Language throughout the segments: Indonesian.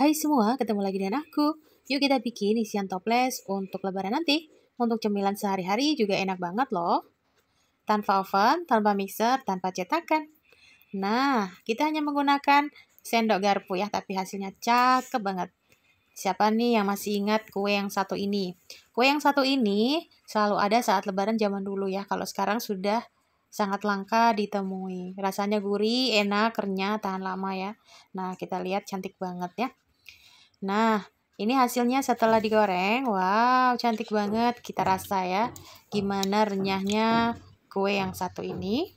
Hai semua, ketemu lagi dengan aku. Yuk kita bikin isian toples untuk lebaran nanti. Untuk cemilan sehari-hari juga enak banget loh. Tanpa oven, tanpa mixer, tanpa cetakan. Nah, kita hanya menggunakan sendok garpu ya, tapi hasilnya cakep banget. Siapa nih yang masih ingat kue yang satu ini? Kue yang satu ini selalu ada saat lebaran zaman dulu ya. Kalau sekarang sudah sangat langka ditemui. Rasanya gurih, enak, renyah, tahan lama ya. Nah, kita lihat cantik banget ya. Nah, ini hasilnya setelah digoreng. Wow, cantik banget. Kita rasa ya. Gimana renyahnya kue yang satu ini.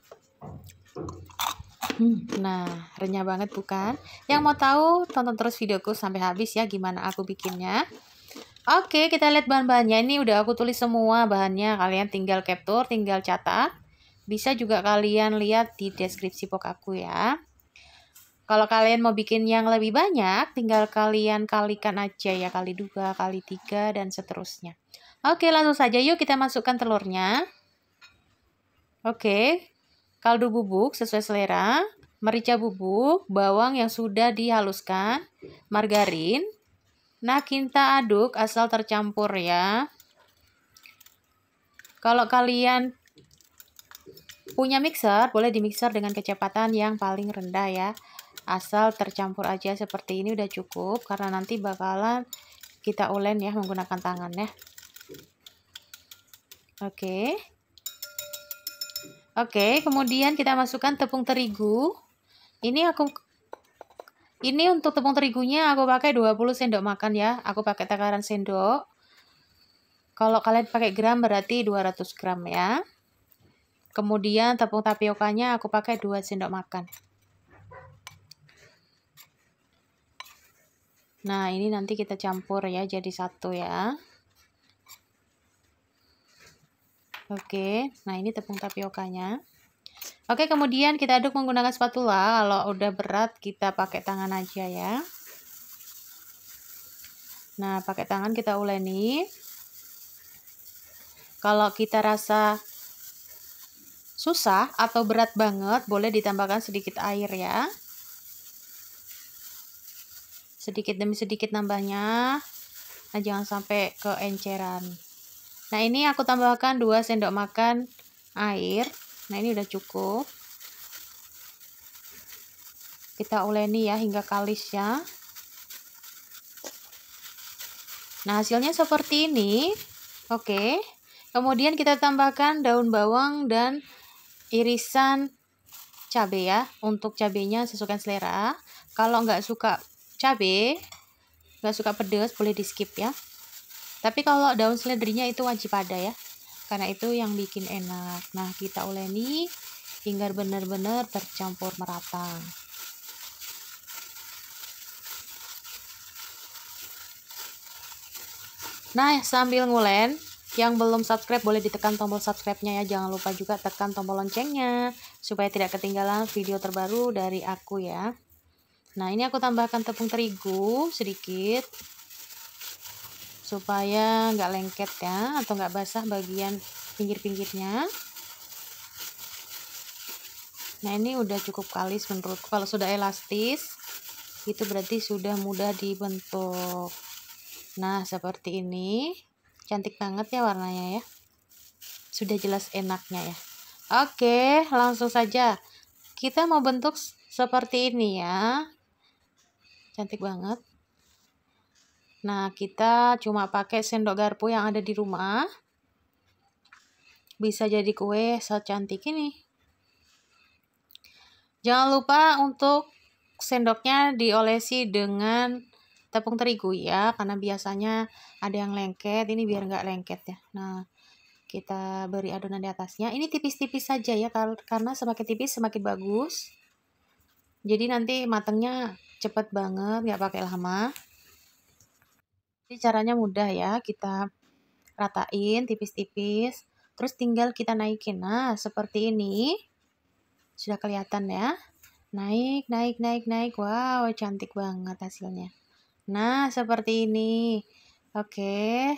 Hmm, nah, renyah banget bukan? Yang mau tahu, tonton terus videoku sampai habis ya gimana aku bikinnya. Oke, kita lihat bahan-bahannya. Ini udah aku tulis semua bahannya. Kalian tinggal capture, tinggal catat. Bisa juga kalian lihat di deskripsi pokok aku ya. Kalau kalian mau bikin yang lebih banyak, tinggal kalian kalikan aja ya, kali dua, kali tiga, dan seterusnya. Oke, langsung saja yuk kita masukkan telurnya. Oke, kaldu bubuk sesuai selera, merica bubuk, bawang yang sudah dihaluskan, margarin. Nah, kita aduk asal tercampur ya. Kalau kalian punya mixer, boleh dimixer dengan kecepatan yang paling rendah ya asal tercampur aja seperti ini udah cukup karena nanti bakalan kita ulen ya menggunakan tangan ya oke oke kemudian kita masukkan tepung terigu ini aku ini untuk tepung terigunya aku pakai 20 sendok makan ya aku pakai takaran sendok kalau kalian pakai gram berarti 200 gram ya kemudian tepung tapiokanya aku pakai 2 sendok makan Nah, ini nanti kita campur ya jadi satu ya. Oke, nah ini tepung tapiokanya. Oke, kemudian kita aduk menggunakan spatula. Kalau udah berat, kita pakai tangan aja ya. Nah, pakai tangan kita uleni. Kalau kita rasa susah atau berat banget, boleh ditambahkan sedikit air ya sedikit demi sedikit nambahnya nah jangan sampai keenceran nah ini aku tambahkan 2 sendok makan air nah ini udah cukup kita uleni ya hingga kalisnya nah hasilnya seperti ini oke kemudian kita tambahkan daun bawang dan irisan cabai ya untuk cabainya sesuaikan selera kalau nggak suka cabai nggak suka pedas boleh di skip ya tapi kalau daun seledrinya itu wajib ada ya karena itu yang bikin enak nah kita uleni hingga benar-benar tercampur merata nah sambil ngulen yang belum subscribe boleh ditekan tombol subscribe-nya ya. Jangan lupa juga tekan tombol loncengnya supaya tidak ketinggalan video terbaru dari aku ya. Nah, ini aku tambahkan tepung terigu sedikit supaya nggak lengket ya atau nggak basah bagian pinggir-pinggirnya. Nah, ini udah cukup kalis menurutku. Kalau sudah elastis, itu berarti sudah mudah dibentuk. Nah, seperti ini. Cantik banget ya warnanya ya. Sudah jelas enaknya ya. Oke, langsung saja. Kita mau bentuk seperti ini ya cantik banget nah kita cuma pakai sendok garpu yang ada di rumah bisa jadi kue secantik ini jangan lupa untuk sendoknya diolesi dengan tepung terigu ya karena biasanya ada yang lengket ini biar nggak lengket ya nah kita beri adonan di atasnya ini tipis-tipis saja ya karena semakin tipis semakin bagus jadi nanti matangnya cepat banget nggak pakai lama jadi caranya mudah ya kita ratain tipis-tipis terus tinggal kita naikin nah seperti ini sudah kelihatan ya naik naik naik naik wow cantik banget hasilnya nah seperti ini oke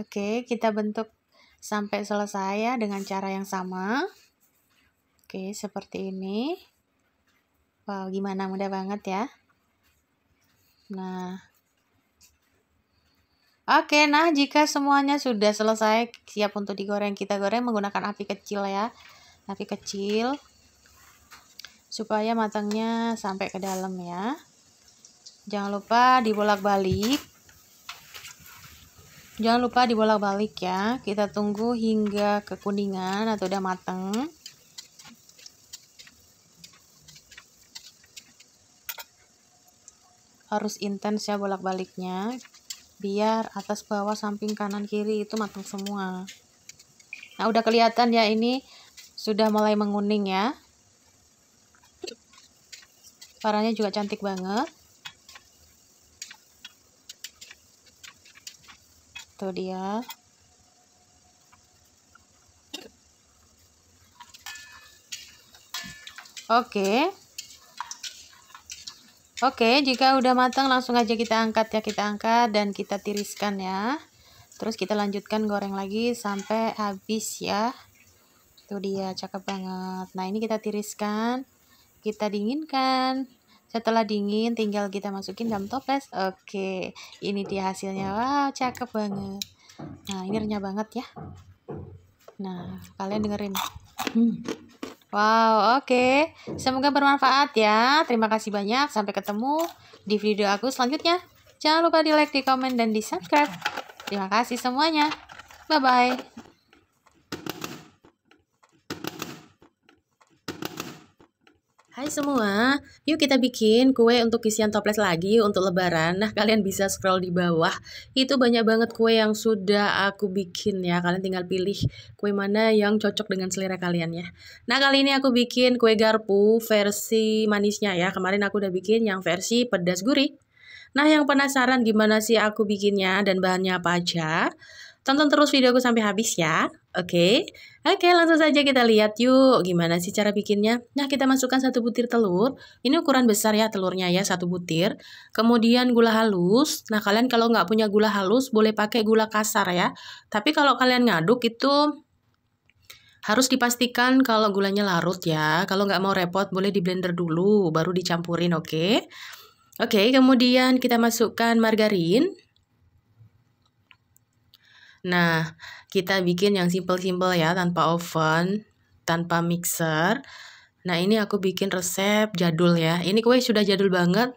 oke kita bentuk sampai selesai ya dengan cara yang sama oke seperti ini Wow, gimana mudah banget ya. Nah. Oke, nah jika semuanya sudah selesai siap untuk digoreng, kita goreng menggunakan api kecil ya. Api kecil supaya matangnya sampai ke dalam ya. Jangan lupa dibolak-balik. Jangan lupa dibolak-balik ya. Kita tunggu hingga kekuningan atau udah mateng. harus intens ya bolak-baliknya biar atas bawah samping kanan kiri itu matang semua nah udah kelihatan ya ini sudah mulai menguning ya warnanya juga cantik banget tuh dia oke Oke, jika udah matang langsung aja kita angkat ya, kita angkat dan kita tiriskan ya. Terus kita lanjutkan goreng lagi sampai habis ya. Itu dia, cakep banget. Nah, ini kita tiriskan, kita dinginkan. Setelah dingin tinggal kita masukin dalam toples. Oke, ini dia hasilnya. Wow, cakep banget. Nah, ini renyah banget ya. Nah, kalian dengerin. Hmm. Wow, oke. Okay. Semoga bermanfaat ya. Terima kasih banyak. Sampai ketemu di video aku selanjutnya. Jangan lupa di like, di komen, dan di subscribe. Terima kasih semuanya. Bye-bye. Hai semua, yuk kita bikin kue untuk isian toples lagi untuk lebaran Nah kalian bisa scroll di bawah Itu banyak banget kue yang sudah aku bikin ya Kalian tinggal pilih kue mana yang cocok dengan selera kalian ya Nah kali ini aku bikin kue garpu versi manisnya ya Kemarin aku udah bikin yang versi pedas gurih Nah yang penasaran gimana sih aku bikinnya dan bahannya apa aja Tonton terus videoku sampai habis ya Oke, Oke, langsung saja kita lihat yuk gimana sih cara bikinnya. Nah, kita masukkan satu butir telur. Ini ukuran besar ya telurnya ya, satu butir. Kemudian gula halus. Nah, kalian kalau nggak punya gula halus, boleh pakai gula kasar ya. Tapi kalau kalian ngaduk itu harus dipastikan kalau gulanya larut ya. Kalau nggak mau repot, boleh di blender dulu, baru dicampurin, oke? Okay? Oke, okay, kemudian kita masukkan margarin. Nah, kita bikin yang simple-simple ya, tanpa oven, tanpa mixer. Nah, ini aku bikin resep jadul ya. Ini kue sudah jadul banget.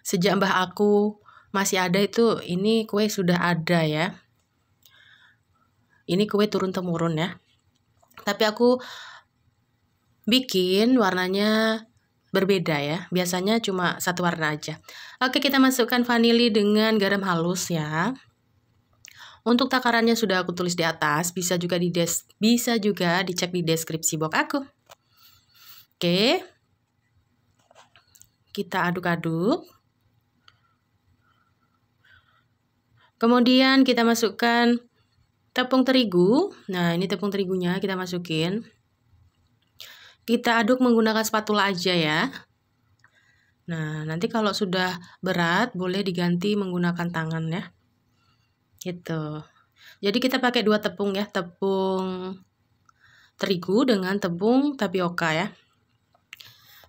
Sejak mbah aku masih ada itu, ini kue sudah ada ya. Ini kue turun-temurun ya. Tapi aku bikin warnanya berbeda ya. Biasanya cuma satu warna aja. Oke, kita masukkan vanili dengan garam halus ya. Untuk takarannya sudah aku tulis di atas, bisa juga di des bisa juga dicek di deskripsi box aku. Oke. Kita aduk-aduk. Kemudian kita masukkan tepung terigu. Nah, ini tepung terigunya kita masukin. Kita aduk menggunakan spatula aja ya. Nah, nanti kalau sudah berat boleh diganti menggunakan tangan ya. Gitu. Jadi kita pakai dua tepung ya, tepung terigu dengan tepung tapioka ya.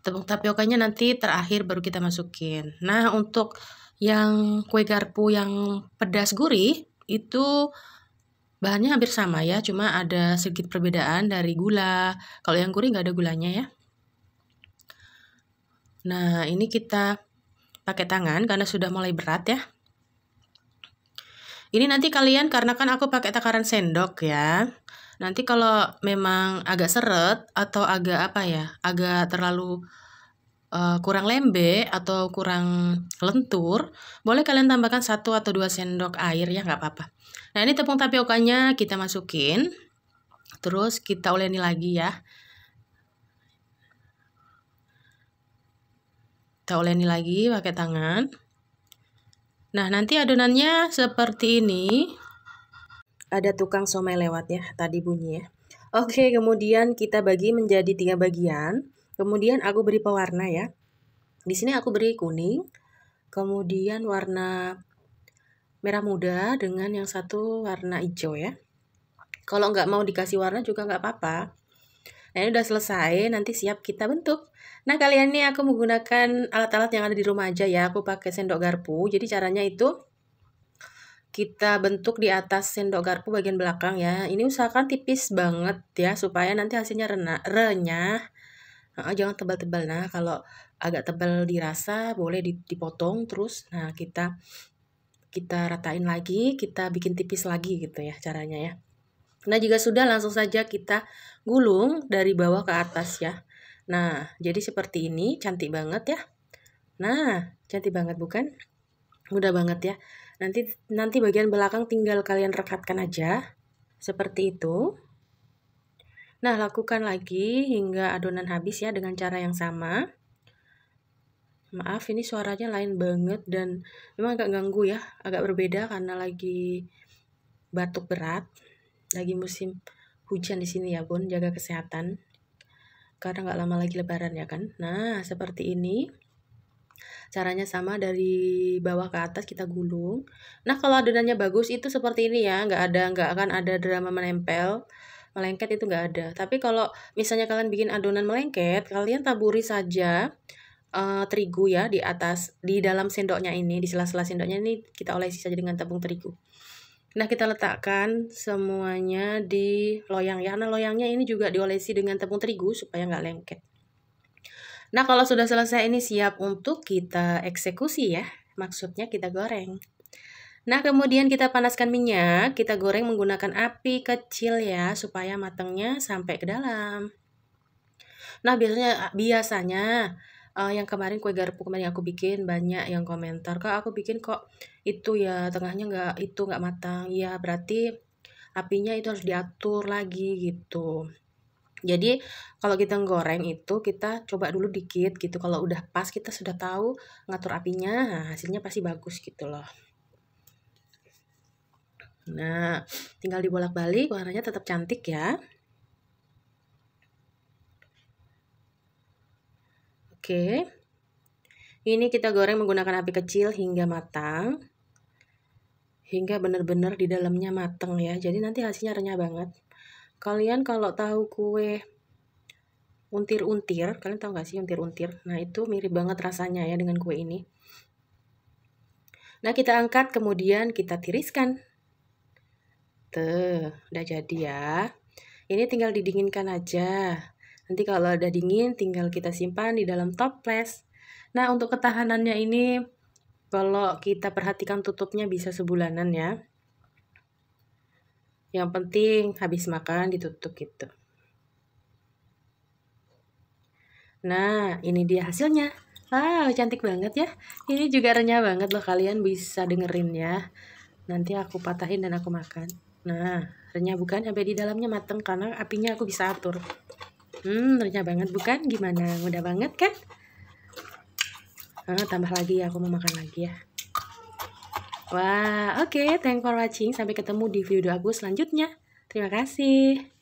Tepung tapiokanya nanti terakhir baru kita masukin. Nah, untuk yang kue garpu yang pedas gurih itu bahannya hampir sama ya, cuma ada sedikit perbedaan dari gula. Kalau yang gurih nggak ada gulanya ya. Nah, ini kita pakai tangan karena sudah mulai berat ya. Ini nanti kalian karena kan aku pakai takaran sendok ya. Nanti kalau memang agak seret atau agak apa ya, agak terlalu uh, kurang lembek atau kurang lentur, boleh kalian tambahkan satu atau dua sendok air ya nggak apa-apa. Nah ini tepung tapiokanya kita masukin, terus kita uleni lagi ya. Kita uleni lagi pakai tangan. Nah, nanti adonannya seperti ini. Ada tukang somai lewat ya, tadi bunyi ya. Oke, kemudian kita bagi menjadi tiga bagian. Kemudian aku beri pewarna ya. Di sini aku beri kuning, kemudian warna merah muda dengan yang satu warna hijau ya. Kalau nggak mau dikasih warna juga nggak apa-apa. Nah ini udah selesai, nanti siap kita bentuk. Nah kalian ini aku menggunakan alat-alat yang ada di rumah aja ya, aku pakai sendok garpu. Jadi caranya itu kita bentuk di atas sendok garpu bagian belakang ya. Ini usahakan tipis banget ya, supaya nanti hasilnya rena, renyah. Nah, jangan tebal-tebal. Nah kalau agak tebal dirasa boleh dipotong terus. Nah kita kita ratain lagi, kita bikin tipis lagi gitu ya caranya ya. Nah, jika sudah langsung saja kita gulung dari bawah ke atas ya. Nah, jadi seperti ini, cantik banget ya. Nah, cantik banget bukan? Mudah banget ya. Nanti nanti bagian belakang tinggal kalian rekatkan aja seperti itu. Nah, lakukan lagi hingga adonan habis ya dengan cara yang sama. Maaf, ini suaranya lain banget dan memang agak ganggu ya, agak berbeda karena lagi batuk berat lagi musim hujan di sini ya bun jaga kesehatan karena nggak lama lagi lebaran ya kan nah seperti ini caranya sama dari bawah ke atas kita gulung nah kalau adonannya bagus itu seperti ini ya nggak ada nggak akan ada drama menempel melengket itu nggak ada tapi kalau misalnya kalian bikin adonan melengket kalian taburi saja uh, terigu ya di atas di dalam sendoknya ini di sela-sela sendoknya ini kita olesi saja dengan tepung terigu Nah, kita letakkan semuanya di loyang. Ya, karena loyangnya ini juga diolesi dengan tepung terigu supaya nggak lengket. Nah, kalau sudah selesai ini siap untuk kita eksekusi ya. Maksudnya kita goreng. Nah, kemudian kita panaskan minyak. Kita goreng menggunakan api kecil ya, supaya matangnya sampai ke dalam. Nah, biasanya biasanya uh, yang kemarin kue garpu kemarin aku bikin banyak yang komentar kak aku bikin kok itu ya tengahnya nggak itu nggak matang ya berarti apinya itu harus diatur lagi gitu jadi kalau kita goreng itu kita coba dulu dikit gitu kalau udah pas kita sudah tahu ngatur apinya nah, hasilnya pasti bagus gitu loh Nah, tinggal dibolak-balik warnanya tetap cantik ya. Oke. Ini kita goreng menggunakan api kecil hingga matang. Hingga benar-benar di dalamnya matang ya. Jadi nanti hasilnya renyah banget. Kalian kalau tahu kue untir-untir, kalian tahu gak sih untir-untir? Nah, itu mirip banget rasanya ya dengan kue ini. Nah, kita angkat kemudian kita tiriskan. Tuh, udah jadi ya. Ini tinggal didinginkan aja. Nanti kalau udah dingin tinggal kita simpan di dalam toples. Nah, untuk ketahanannya ini kalau kita perhatikan tutupnya bisa sebulanan ya. Yang penting habis makan ditutup gitu. Nah, ini dia hasilnya. Wow, cantik banget ya. Ini juga renyah banget loh, kalian bisa dengerin ya. Nanti aku patahin dan aku makan. Nah, renyah bukan sampai di dalamnya mateng karena apinya aku bisa atur. Hmm, renyah banget bukan? Gimana? Mudah banget kan? Ah, tambah lagi ya, aku mau makan lagi ya. Wah, oke. Okay, thank for watching. Sampai ketemu di video aku selanjutnya. Terima kasih.